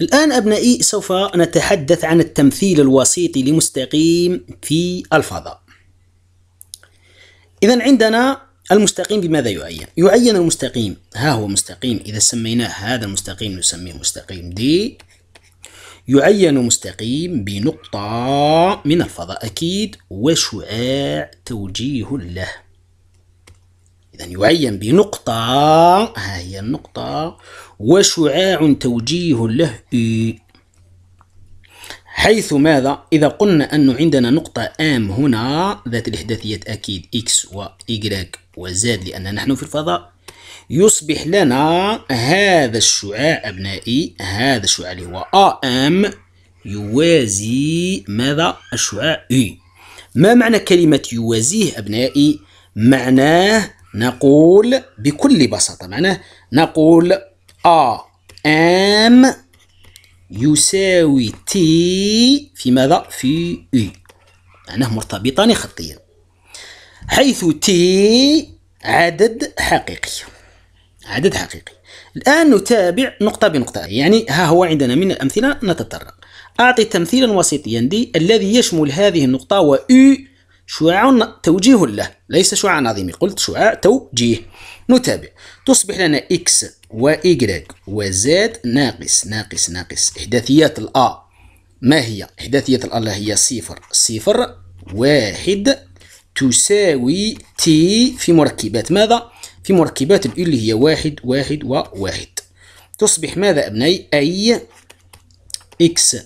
الآن أبنائي سوف نتحدث عن التمثيل الوسيطي لمستقيم في الفضاء إذا عندنا المستقيم بماذا يعين؟ يعين المستقيم ها هو مستقيم إذا سميناه هذا المستقيم نسميه مستقيم دي يعين مستقيم بنقطة من الفضاء أكيد وشعاع توجيه له إذا يعني يعين بنقطة ها آه، هي النقطة وشعاع توجيه له إي حيث ماذا؟ إذا قلنا أنه عندنا نقطة آم هنا ذات الإحداثية أكيد إكس وإيكراك وزاد لأن نحن في الفضاء يصبح لنا هذا الشعاع أبنائي هذا الشعاع اللي هو آم يوازي ماذا؟ الشعاع إي ما معنى كلمة يوازيه أبنائي؟ معناه نقول بكل بساطة معناه نقول أ أم يساوي تي في ماذا؟ في إي معناه مرتبطان خطيا حيث تي عدد حقيقي عدد حقيقي الآن نتابع نقطة بنقطة يعني ها هو عندنا من الأمثلة نتطرق أعطي تمثيلا وسيطيا دي الذي يشمل هذه النقطة و U شعاع توجيه له ليس شعاع نظيمي قلت شعاع توجيه نتابع تصبح لنا إكس وإيكغيك وزاد ناقص ناقص ناقص إحداثيات الأ ما هي؟ إحداثيات الأ هي صفر صفر واحد تساوي تي في مركبات ماذا؟ في مركبات الأ اللي هي واحد واحد وواحد تصبح ماذا أبني أي إكس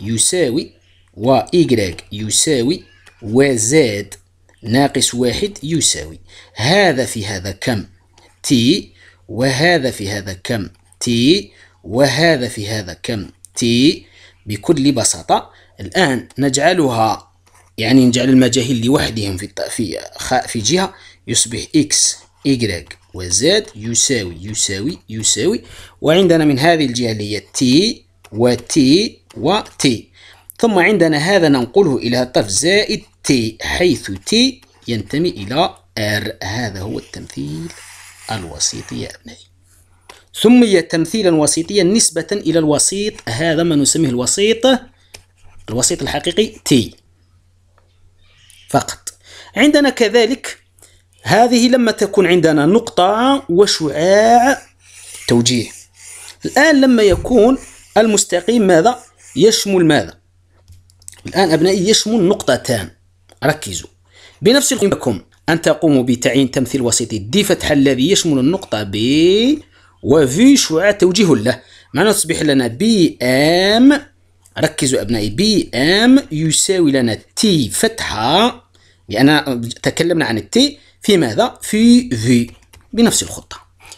يساوي وإيكغيك يساوي وزاد ناقص واحد يساوي هذا في هذا كم تي وهذا في هذا كم تي وهذا في هذا كم تي بكل بساطة الآن نجعلها يعني نجعل المجاهيل لوحدهم في في في جهة يصبح إكس إيكغيك وزاد يساوي يساوي يساوي وعندنا من هذه الجهة اللي هي تي وتي وتي ثم عندنا هذا ننقله إلى الطرف زائد T حيث T ينتمي إلى R هذا هو التمثيل الوسيطي يعني. يا أبنائي سمي تمثيلا وسيطيا نسبة إلى الوسيط هذا ما نسميه الوسيط الوسيط الحقيقي T فقط عندنا كذلك هذه لما تكون عندنا نقطة وشعاع توجيه الآن لما يكون المستقيم ماذا؟ يشمل ماذا؟ الآن أبنائي يشمل نقطتان ركزوا بنفس قيمكم أن تقوموا بتعيين تمثيل وسيطي دي فتح الذي يشمل النقطة ب وفي شعاع توجيه له معناه تصبح لنا بي ام ركزوا أبنائي بي ام يساوي لنا تي فتحة لأن تكلمنا عن التي في ماذا؟ في في بنفس الخطة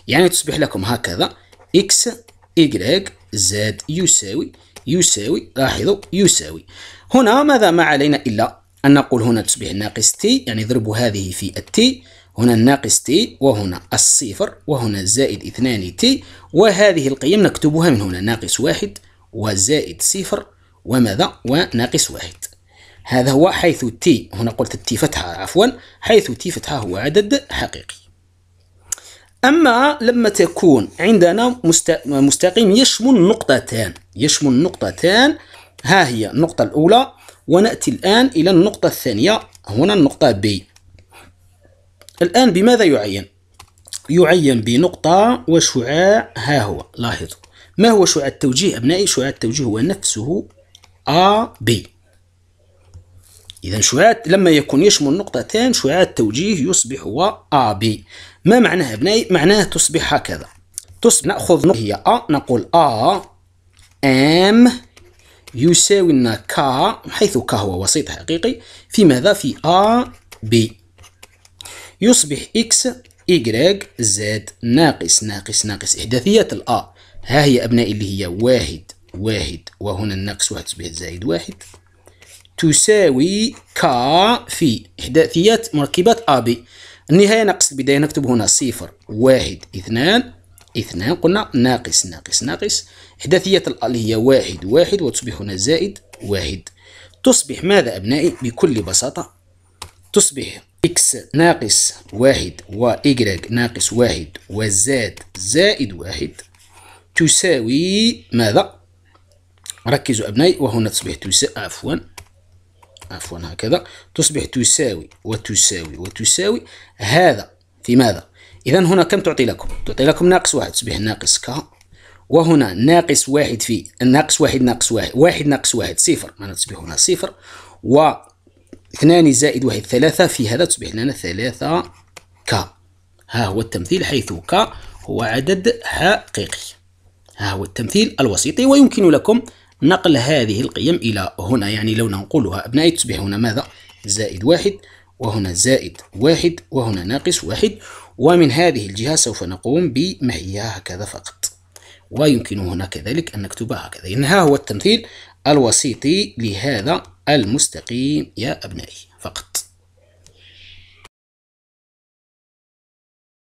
يعني تصبح لكم هكذا اكس y زاد يساوي يساوي لاحظوا يساوي هنا ماذا ما علينا إلا أن نقول هنا تصبح ناقص تي يعني ضرب هذه في التي هنا الناقص تي وهنا الصفر وهنا زائد اثنان تي وهذه القيم نكتبها من هنا ناقص واحد وزائد صفر وماذا وناقص واحد هذا هو حيث تي هنا قلت تي فتحة عفوا حيث تي فتحة هو عدد حقيقي أما لما تكون عندنا مستقيم يشمل نقطتان يشمل نقطتان ها هي النقطة الأولى ونأتي الآن إلى النقطة الثانية هنا النقطة B الآن بماذا يعين؟ يعين بنقطة وشعاع ها هو لاحظوا ما هو شعاع التوجيه أبنائي؟ شعاع التوجيه هو نفسه بي إذا شعاع لما يكون يشمل نقطتين شعاع التوجيه يصبح هو بي ما معناه أبنائي؟ معناه تصبح هكذا تصبح نأخذ نقطة هي A نقول A M يساوي لنا ك حيث ك هو وسيط حقيقي في ماذا في ا ب يصبح اكس Y زاد ناقص ناقص ناقص إحداثيات الأ ها هي أبنائي اللي هي واحد واحد وهنا الناقص واحد تصبح زائد واحد تساوي ك في إحداثيات مركبات أ بي النهاية ناقص البداية نكتب هنا صفر واحد اثنان اثنان قلنا ناقص ناقص ناقص إحداثية الأل هي واحد واحد وتصبح هنا زائد واحد تصبح ماذا أبنائي بكل بساطة تصبح x ناقص واحد و y ناقص واحد و z زائد واحد تساوي ماذا؟ ركزوا أبنائي وهنا تصبح تساوي عفوا عفوا هكذا تصبح تساوي وتساوي وتساوي هذا في ماذا؟ إذا هنا كم تعطي لكم؟ تعطي لكم ناقص واحد تصبح ناقص ك وهنا ناقص واحد في ناقص واحد ناقص واحد واحد ناقص واحد صفر معناها تصبح هنا صفر و اثنان زائد واحد ثلاثة في هذا تصبح لنا ثلاثة ك ها هو التمثيل حيث ك هو عدد حقيقي ها هو التمثيل الوسيطي ويمكن لكم نقل هذه القيم إلى هنا يعني لو ننقلها أبنائي تصبح هنا ماذا؟ زائد واحد وهنا زائد واحد وهنا ناقص واحد ومن هذه الجهة سوف نقوم هي هكذا فقط ويمكن هنا كذلك أن نكتبها هكذا إنها هو التمثيل الوسيطي لهذا المستقيم يا أبنائي